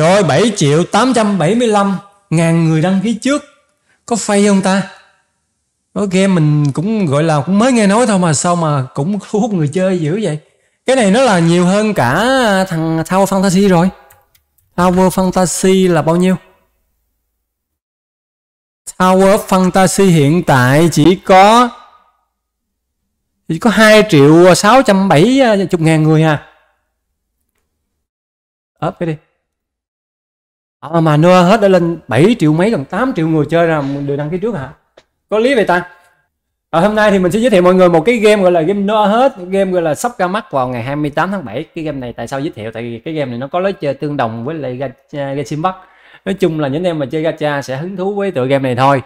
Trời ơi, 7 triệu 875 ngàn người đăng ký trước. Có phay không ta? Nói game mình cũng gọi là cũng mới nghe nói thôi mà sao mà cũng thu hút người chơi dữ vậy? Cái này nó là nhiều hơn cả thằng Tower Fantasy rồi. Tower Fantasy là bao nhiêu? Tower Fantasy hiện tại chỉ có chỉ có 2 triệu 670 ngàn người à. Up cái đi à, mà Noah hết đã lên 7 triệu mấy gần 8 triệu người chơi là đều đăng ký trước hả có lý vậy ta à, hôm nay thì mình sẽ giới thiệu mọi người một cái game gọi là game Noah hết game gọi là sắp ra mắt vào ngày 28 tháng 7 cái game này tại sao giới thiệu tại vì cái game này nó có lối chơi tương đồng với lại gacha, gacha Bắc nói chung là những em mà chơi gacha sẽ hứng thú với tựa game này thôi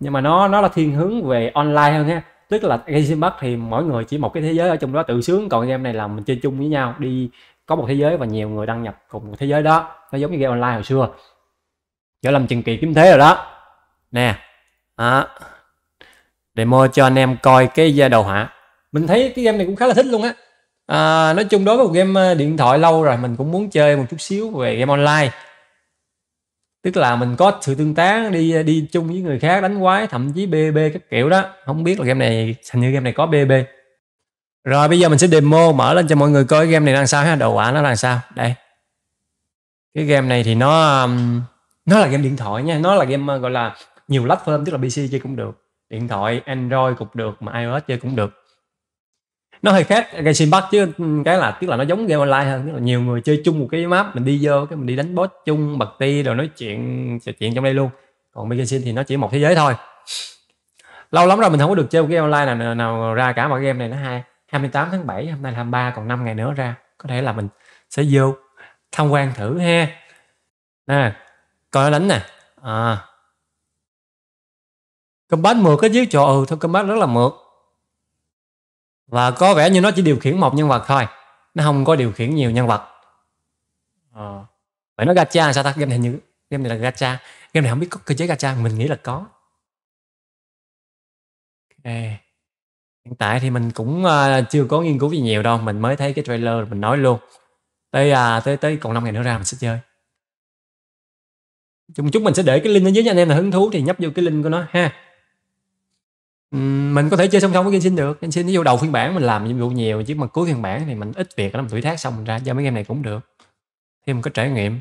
nhưng mà nó nó là thiên hướng về online hơn ha tức là Genshin Impact thì mỗi người chỉ một cái thế giới ở trong đó tự sướng còn game này là mình chơi chung với nhau đi có một thế giới và nhiều người đăng nhập cùng một thế giới đó nó giống như game online hồi xưa võ làm trần kỳ kiếm thế rồi đó nè à, demo cho anh em coi cái đầu hỏa mình thấy cái game này cũng khá là thích luôn á à, nói chung đối với một game ờ, điện thoại lâu rồi mình cũng muốn chơi một chút xíu về game online tức là mình có sự tương tác đi ờ, đi chung với người khác đánh quái thậm chí bb các kiểu đó không biết là game này hình như game này có bb rồi bây giờ mình sẽ demo mở lên cho mọi người coi game này đang sao ha, đồ quả nó làm sao. Đây. Cái game này thì nó um, nó là game điện thoại nha, nó là game uh, gọi là nhiều platform tức là PC chơi cũng được, điện thoại Android cũng được mà iOS chơi cũng được. Nó hơi khác Genshin Impact chứ um, cái là tức là nó giống game online hơn, tức là nhiều người chơi chung một cái map, mình đi vô cái mình đi đánh boss chung, bật ti rồi nói chuyện trò chuyện trong đây luôn. Còn Genshin thì nó chỉ một thế giới thôi lâu lắm rồi mình không có được chơi một game online nào nào ra cả mà game này nó hay 28 tháng 7 hôm nay là 23 còn 5 ngày nữa ra có thể là mình sẽ vô tham quan thử ha nè coi đánh nè à. bát mượt cái chứ trời ừ thôi bát rất là mượt và có vẻ như nó chỉ điều khiển một nhân vật thôi nó không có điều khiển nhiều nhân vật à. vậy nó gacha sao ta game này như game này là gacha game này không biết có cơ chế gacha mình nghĩ là có okay. Hiện tại thì mình cũng, a, ờ, chưa có nghiên cứu gì nhiều đâu, mình mới thấy cái trailer rồi mình nói luôn, tới, a, à, tới tới còn 5 ngày nữa ra mình sẽ chơi. Chung chút mình sẽ để cái link ở dưới cho anh em là hứng thú thì nhấp vô cái link của nó ha. Ừm, mình có thể chơi song song với Genshin được, Genshin nó vô đầu phiên bản mình làm nhiệm vụ nhiều chứ mà cuối phiên bản thì mình ít việc lắm, tuổi tác xong mình ra chơi mấy game này cũng được. Thêm một cái trải nghiệm.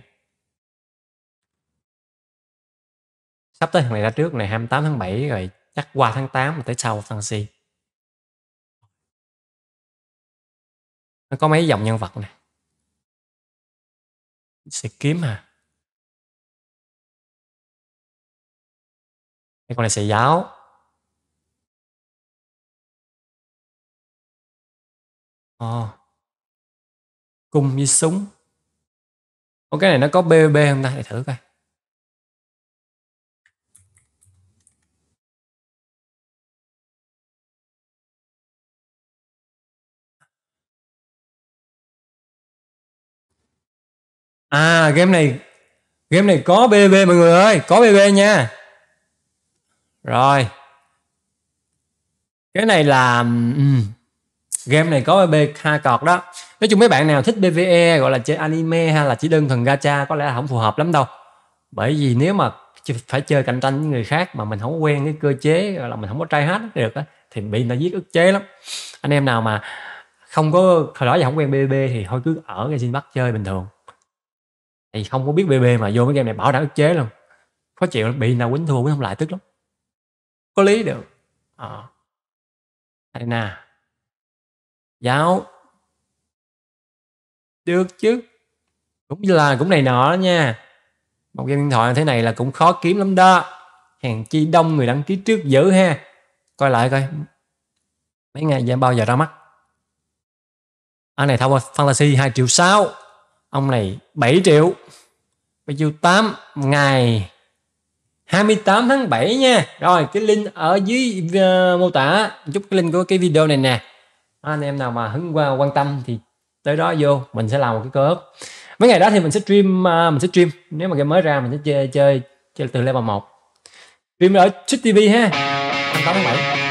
Sắp tới thằng này ra trước này 28 tháng 7 rồi chắc qua tháng 8 rồi tới sau Fantasy. nó có mấy dòng nhân vật nè sẽ kiếm à cái con này sẽ giáo Ồ. Ờ. À. cung với súng Ủa cái này nó có BB không ta? Để thử coi. À game này game này có BB mọi người ơi, có BB nha. Rồi. Cái này là um, game này có BB ha cọt đó. Nói chung mấy bạn nào thích BVE gọi là chơi anime hay là chỉ đơn thuần gacha có lẽ là không phù hợp lắm đâu. Bởi vì nếu mà phải chơi cạnh tranh với người khác mà mình không quen cái cơ chế là mình không có trai hát được á thì bị nó giết ức chế lắm. Anh em nào mà không có hồi đó giờ không quen BB e thì thôi cứ ở cái Zinback chơi bình thường thì không có biết bb mà vô mấy game này bảo đảm ức chế luôn khó chịu bị nào quýnh thua mới không lại tức lắm có lý được ờ à. arena giáo được chứ cũng là cũng này nọ đó nha một game điện thoại như thế này là cũng khó kiếm lắm đó hàng chi đông người đăng ký trước dữ ha coi lại coi mấy ngày giờ bao giờ ra mắt anh này thao fantasy 2 triệu sáu ông này 7 triệu bao nhiêu 8 ngày 28 tháng 7 nha rồi cái link ở dưới uh, mô tả chút cái link của cái video này nè anh em nào mà hứng qua quan tâm thì tới đó vô mình sẽ làm một cái cơ ốp mấy ngày đó thì mình sẽ stream uh, mình sẽ stream nếu mà game mới ra mình sẽ chơi chơi, chơi từ level 1 stream ở Twitch TV ha 28 tháng 7